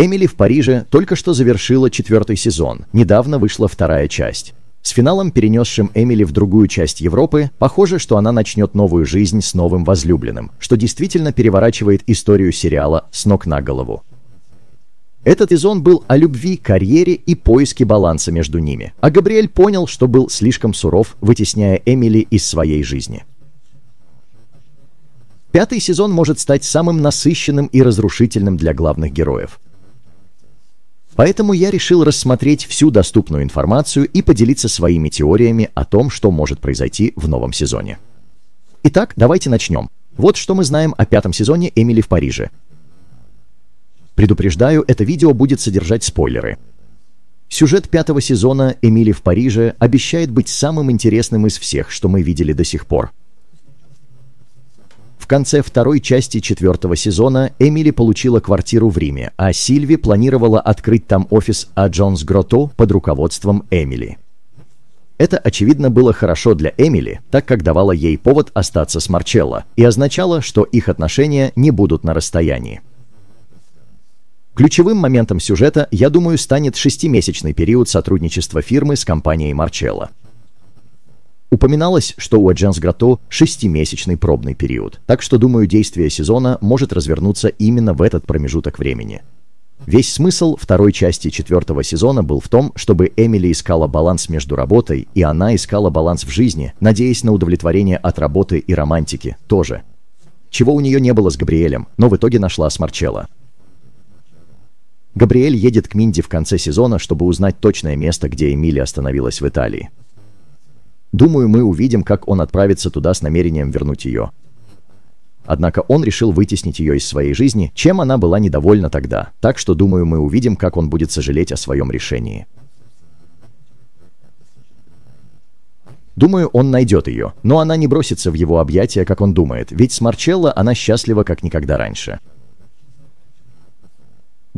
Эмили в Париже только что завершила четвертый сезон, недавно вышла вторая часть. С финалом, перенесшим Эмили в другую часть Европы, похоже, что она начнет новую жизнь с новым возлюбленным, что действительно переворачивает историю сериала с ног на голову. Этот сезон был о любви, карьере и поиске баланса между ними, а Габриэль понял, что был слишком суров, вытесняя Эмили из своей жизни. Пятый сезон может стать самым насыщенным и разрушительным для главных героев. Поэтому я решил рассмотреть всю доступную информацию и поделиться своими теориями о том, что может произойти в новом сезоне. Итак, давайте начнем. Вот что мы знаем о пятом сезоне «Эмили в Париже». Предупреждаю, это видео будет содержать спойлеры. Сюжет пятого сезона «Эмили в Париже» обещает быть самым интересным из всех, что мы видели до сих пор конце второй части четвертого сезона Эмили получила квартиру в Риме, а Сильви планировала открыть там офис А. Джонс Грото под руководством Эмили. Это, очевидно, было хорошо для Эмили, так как давало ей повод остаться с Марчелло и означало, что их отношения не будут на расстоянии. Ключевым моментом сюжета, я думаю, станет шестимесячный период сотрудничества фирмы с компанией Марчелло. Упоминалось, что у Аджанс Грато шестимесячный пробный период, так что, думаю, действие сезона может развернуться именно в этот промежуток времени. Весь смысл второй части четвертого сезона был в том, чтобы Эмили искала баланс между работой, и она искала баланс в жизни, надеясь на удовлетворение от работы и романтики тоже. Чего у нее не было с Габриэлем, но в итоге нашла с Марчелло. Габриэль едет к Минди в конце сезона, чтобы узнать точное место, где Эмили остановилась в Италии. Думаю, мы увидим, как он отправится туда с намерением вернуть ее. Однако он решил вытеснить ее из своей жизни, чем она была недовольна тогда, так что, думаю, мы увидим, как он будет сожалеть о своем решении. Думаю, он найдет ее, но она не бросится в его объятия, как он думает, ведь с Марчелло она счастлива как никогда раньше.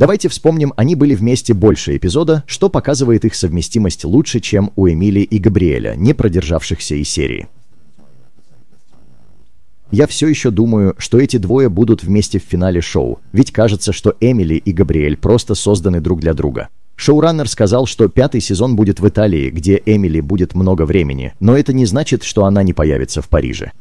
Давайте вспомним, они были вместе больше эпизода, что показывает их совместимость лучше, чем у Эмили и Габриэля, не продержавшихся и серии. Я все еще думаю, что эти двое будут вместе в финале шоу, ведь кажется, что Эмили и Габриэль просто созданы друг для друга. Шоураннер сказал, что пятый сезон будет в Италии, где Эмили будет много времени, но это не значит, что она не появится в Париже.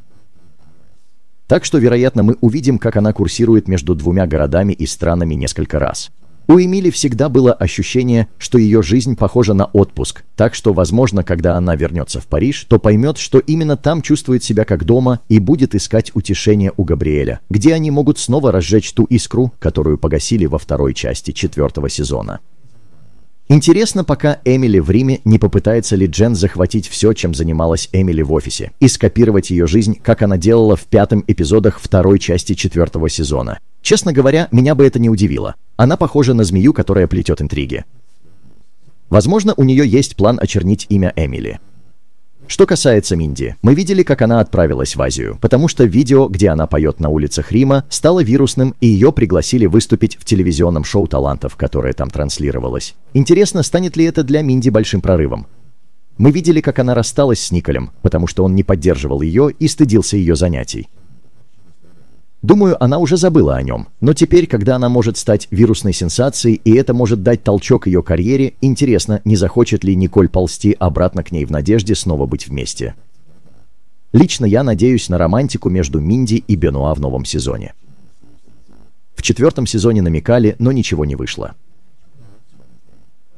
Так что, вероятно, мы увидим, как она курсирует между двумя городами и странами несколько раз. У Эмили всегда было ощущение, что ее жизнь похожа на отпуск, так что, возможно, когда она вернется в Париж, то поймет, что именно там чувствует себя как дома и будет искать утешение у Габриэля, где они могут снова разжечь ту искру, которую погасили во второй части четвертого сезона. Интересно, пока Эмили в Риме не попытается ли Джен захватить все, чем занималась Эмили в офисе, и скопировать ее жизнь, как она делала в пятом эпизодах второй части четвертого сезона. Честно говоря, меня бы это не удивило. Она похожа на змею, которая плетет интриги. Возможно, у нее есть план очернить имя Эмили. Что касается Минди, мы видели, как она отправилась в Азию, потому что видео, где она поет на улицах Рима, стало вирусным, и ее пригласили выступить в телевизионном шоу талантов, которое там транслировалось. Интересно, станет ли это для Минди большим прорывом? Мы видели, как она рассталась с Николем, потому что он не поддерживал ее и стыдился ее занятий. Думаю, она уже забыла о нем, но теперь, когда она может стать вирусной сенсацией, и это может дать толчок ее карьере, интересно, не захочет ли Николь ползти обратно к ней в надежде снова быть вместе. Лично я надеюсь на романтику между Минди и Бенуа в новом сезоне. В четвертом сезоне намекали, но ничего не вышло.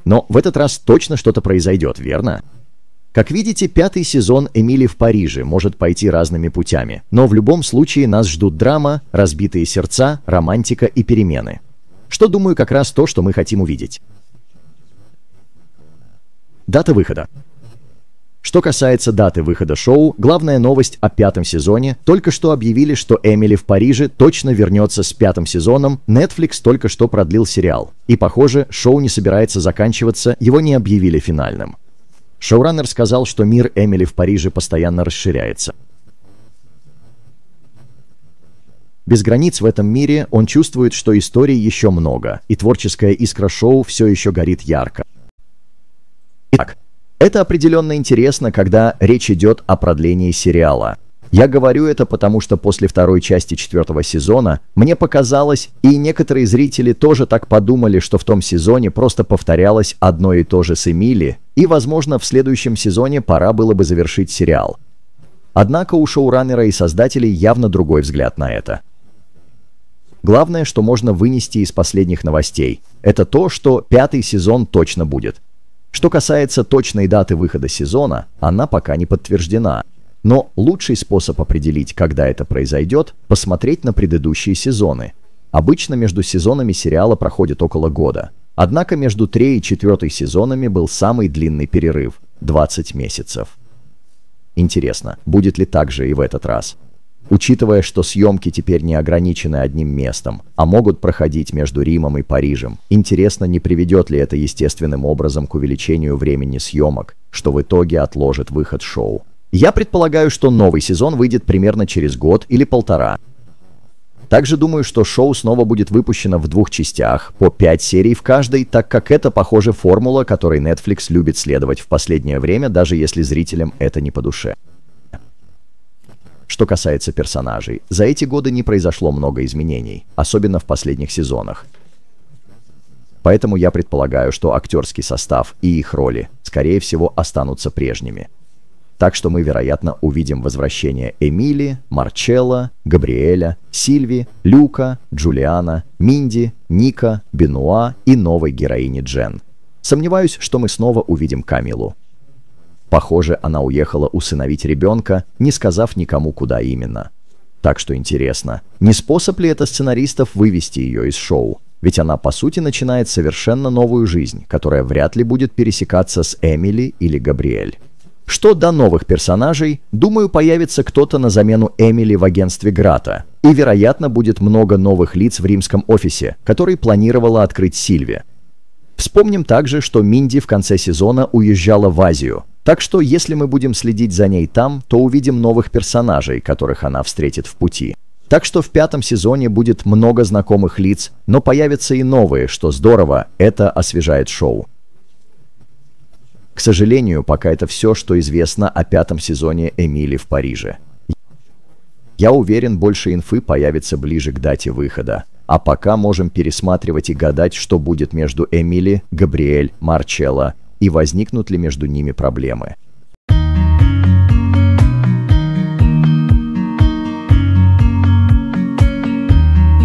Но в этот раз точно что-то произойдет, верно? Как видите, пятый сезон «Эмили в Париже» может пойти разными путями. Но в любом случае нас ждут драма, разбитые сердца, романтика и перемены. Что, думаю, как раз то, что мы хотим увидеть. Дата выхода. Что касается даты выхода шоу, главная новость о пятом сезоне. Только что объявили, что Эмили в Париже точно вернется с пятым сезоном. Netflix только что продлил сериал. И похоже, шоу не собирается заканчиваться, его не объявили финальным. Шоураннер сказал, что мир Эмили в Париже постоянно расширяется. Без границ в этом мире он чувствует, что истории еще много, и творческая искра шоу все еще горит ярко. Итак, это определенно интересно, когда речь идет о продлении сериала – я говорю это потому, что после второй части четвертого сезона мне показалось, и некоторые зрители тоже так подумали, что в том сезоне просто повторялось одно и то же с Эмили, и, возможно, в следующем сезоне пора было бы завершить сериал. Однако у шоураннера и создателей явно другой взгляд на это. Главное, что можно вынести из последних новостей, это то, что пятый сезон точно будет. Что касается точной даты выхода сезона, она пока не подтверждена – но лучший способ определить, когда это произойдет, посмотреть на предыдущие сезоны. Обычно между сезонами сериала проходит около года. Однако между 3 и 4 сезонами был самый длинный перерыв – 20 месяцев. Интересно, будет ли так же и в этот раз? Учитывая, что съемки теперь не ограничены одним местом, а могут проходить между Римом и Парижем, интересно, не приведет ли это естественным образом к увеличению времени съемок, что в итоге отложит выход шоу. Я предполагаю, что новый сезон выйдет примерно через год или полтора. Также думаю, что шоу снова будет выпущено в двух частях, по пять серий в каждой, так как это, похоже, формула, которой Netflix любит следовать в последнее время, даже если зрителям это не по душе. Что касается персонажей, за эти годы не произошло много изменений, особенно в последних сезонах. Поэтому я предполагаю, что актерский состав и их роли, скорее всего, останутся прежними. Так что мы, вероятно, увидим возвращение Эмили, Марчелла, Габриэля, Сильви, Люка, Джулиана, Минди, Ника, Бенуа и новой героини Джен. Сомневаюсь, что мы снова увидим Камилу. Похоже, она уехала усыновить ребенка, не сказав никому, куда именно. Так что интересно, не способ ли это сценаристов вывести ее из шоу? Ведь она, по сути, начинает совершенно новую жизнь, которая вряд ли будет пересекаться с Эмили или Габриэль. Что до новых персонажей, думаю, появится кто-то на замену Эмили в агентстве Грата. И, вероятно, будет много новых лиц в римском офисе, который планировала открыть Сильвия. Вспомним также, что Минди в конце сезона уезжала в Азию. Так что, если мы будем следить за ней там, то увидим новых персонажей, которых она встретит в пути. Так что в пятом сезоне будет много знакомых лиц, но появятся и новые, что здорово, это освежает шоу. К сожалению, пока это все, что известно о пятом сезоне «Эмили в Париже». Я уверен, больше инфы появится ближе к дате выхода. А пока можем пересматривать и гадать, что будет между Эмили, Габриэль, Марчелло и возникнут ли между ними проблемы.